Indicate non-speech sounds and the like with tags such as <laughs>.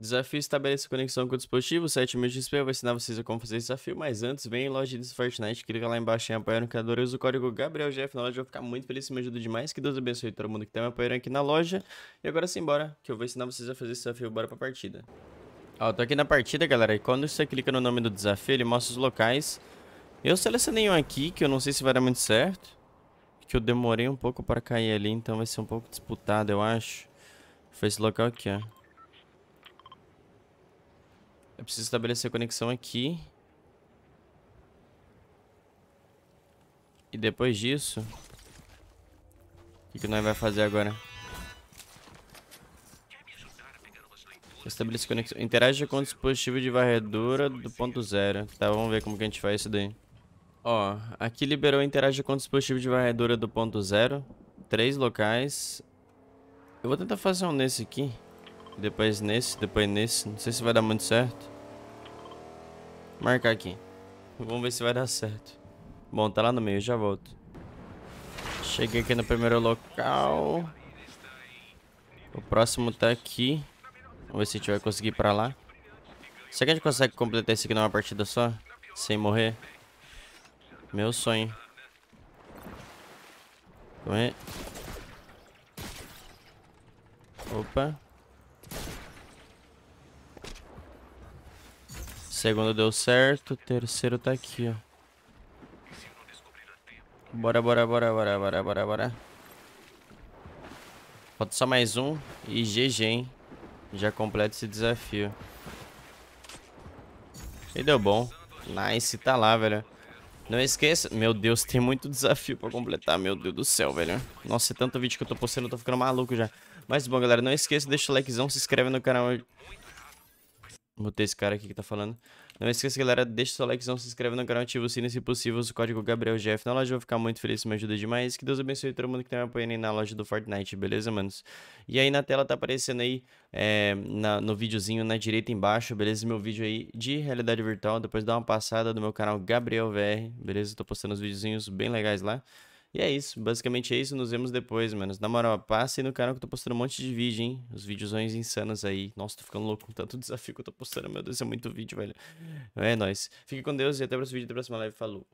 Desafio estabelece conexão com o dispositivo, 7 mil de XP, eu vou ensinar vocês a como fazer esse desafio, mas antes, vem em loja de Fortnite, clica lá embaixo em apoiar no criador, usa o código GabrielGF na loja, eu vou ficar muito feliz, me ajuda demais, que Deus abençoe todo mundo que tá me apoiando aqui na loja. E agora sim, bora, que eu vou ensinar vocês a fazer esse desafio, bora pra partida. Ó, tô aqui na partida, galera, e quando você clica no nome do desafio, ele mostra os locais. Eu selecionei um aqui, que eu não sei se vai dar muito certo, que eu demorei um pouco pra cair ali, então vai ser um pouco disputado, eu acho. Foi esse local aqui, ó. Eu preciso estabelecer conexão aqui. E depois disso... O que, que nós vai fazer agora? Estabeleça conexão. Interage com o dispositivo de varredura do ponto zero. Tá, vamos ver como que a gente faz isso daí. Ó, aqui liberou interage com o dispositivo de varredura do ponto zero. Três locais. Eu vou tentar fazer um nesse aqui. Depois nesse, depois nesse. Não sei se vai dar muito certo. Marcar aqui. Vamos ver se vai dar certo. Bom, tá lá no meio, já volto. Cheguei aqui no primeiro local. O próximo tá aqui. Vamos ver se a gente vai conseguir ir pra lá. Será que a gente consegue completar isso aqui numa partida só? Sem morrer? Meu sonho. Calma Opa. Segundo deu certo, terceiro tá aqui, ó. Bora, bora, bora, bora, bora, bora, bora. Falta só mais um e GG, hein? Já completa esse desafio. E deu bom. Nice, tá lá, velho. Não esqueça... Meu Deus, tem muito desafio pra completar, meu Deus do céu, velho. Nossa, é tanto vídeo que eu tô postando, eu tô ficando maluco já. Mas bom, galera, não esqueça, deixa o likezão, se inscreve no canal Botei esse cara aqui que tá falando. Não esqueça, galera, deixa o seu likezão, se inscreve no canal, ativa o sino, se possível, o código GabrielGF na loja. Eu vou ficar muito feliz, isso me ajuda demais. Que Deus abençoe todo mundo que tá me apoiando aí na loja do Fortnite, beleza, manos? E aí na tela tá aparecendo aí, é, na, no videozinho na direita embaixo, beleza? Meu vídeo aí de realidade virtual. Depois dá uma passada no meu canal GabrielVR, beleza? Tô postando os videozinhos bem legais lá. E é isso, basicamente é isso, nos vemos depois, mano. Na moral, passe no canal que eu tô postando um monte de vídeo, hein? Os videozões insanos aí. Nossa, tô ficando louco com tanto <laughs> desafio que eu tô postando, meu Deus, é muito vídeo, velho. É nóis. Fique com Deus e até o próximo vídeo, até a próxima live. Falou.